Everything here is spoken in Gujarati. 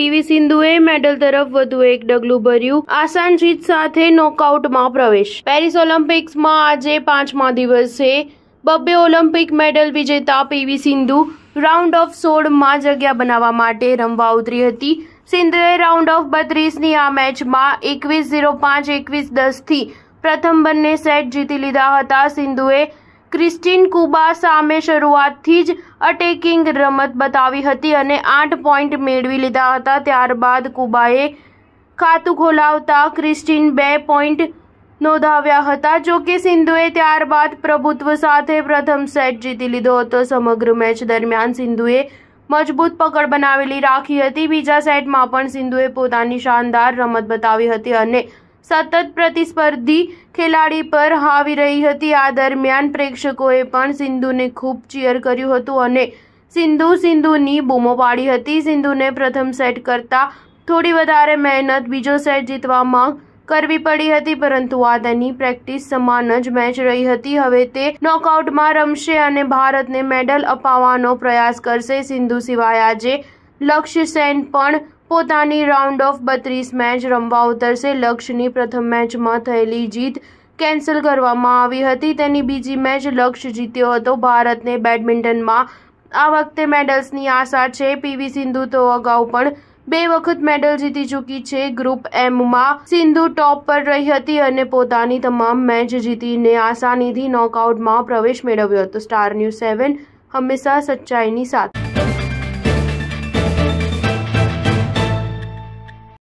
પીવી સિંધુએ મેડલ તરફ વધુ એક ડગલું ભર્યું આસાન જીત સાથે નોકઆઉટમાં પ્રવેશ પેરિસ ઓલિમ્પિક્સમાં આજે પાંચમા દિવસ છે બબ્બે ઓલિમ્પિક મેડલ વિજેતા પીવી સિંધુ રાઉન્ડ ઓફ સોળમાં જગ્યા બનાવવા માટે રમવા ઉતરી હતી સિંધુએ રાઉન્ડ ઓફ બત્રીસની આ મેચમાં એકવીસ ઝીરો પાંચ એકવીસ દસથી પ્રથમ બંને સેટ જીતી લીધા હતા સિંધુએ ક્રિસ્ટીન કુબાર સામે શરૂઆતથી જ અટેકિંગ રમત બતાવી હતી અને આઠ પોઈન્ટ મેળવી લીધા હતા ત્યારબાદ કુબાએ ખાતું ખોલાવતા ક્રિસ્ટીન બે પોઈન્ટ નોંધાવ્યા હતા જોકે સિંધુએ ત્યારબાદ પ્રભુત્વ સાથે પ્રથમ સેટ જીતી લીધો હતો સમગ્ર મેચ દરમિયાન સિંધુએ મજબૂત પકડ બનાવેલી રાખી હતી બીજા સેટમાં પણ સિંધુએ પોતાની શાનદાર રમત બતાવી હતી અને સતત પ્રતિસ્પર્ધી ખેલાડી પર હાવી રહી હતી આ દરમિયાન પ્રેક્ષકોએ પણ સિંધુને ખૂબ ચીયર કર્યું હતું અને સિંધુ સિંધુની બૂમો પાડી હતી સિંધુને પ્રથમ સેટ કરતાં થોડી વધારે મહેનત બીજો સેટ જીતવામાં કરવી પડી હતી પરંતુ આ તેની પ્રેક્ટિસ સમાન જ મેચ રહી હતી હવે તે નોકઆઉટમાં રમશે અને ભારતને મેડલ અપાવવાનો પ્રયાસ કરશે સિંધુ સિવાય આજે લક્ષ્ય સેન પણ પોતાની રાઉન્ડ ઓફ બત્રીસ મેચ રમવા ઉતરશે લક્ષ્યની પ્રથમ મેચમાં થયેલી જીત કેન્સલ કરવામાં આવી હતી તેની બીજી મેચ લક્ષ્ય જીત્યો હતો ભારતને બેડમિન્ટનમાં આ વખતે મેડલ્સની આશા છે પીવી સિંધુ તો અગાઉ પણ બે વખત મેડલ જીતી ચૂકી છે ગ્રુપ એમમાં સિંધુ ટોપ પર રહી હતી અને પોતાની તમામ મેચ જીતીને આસાનીથી નોકઆઉટમાં પ્રવેશ મેળવ્યો હતો સ્ટાર ન્યૂઝ સેવન હંમેશા સચ્ચાઈની સાથે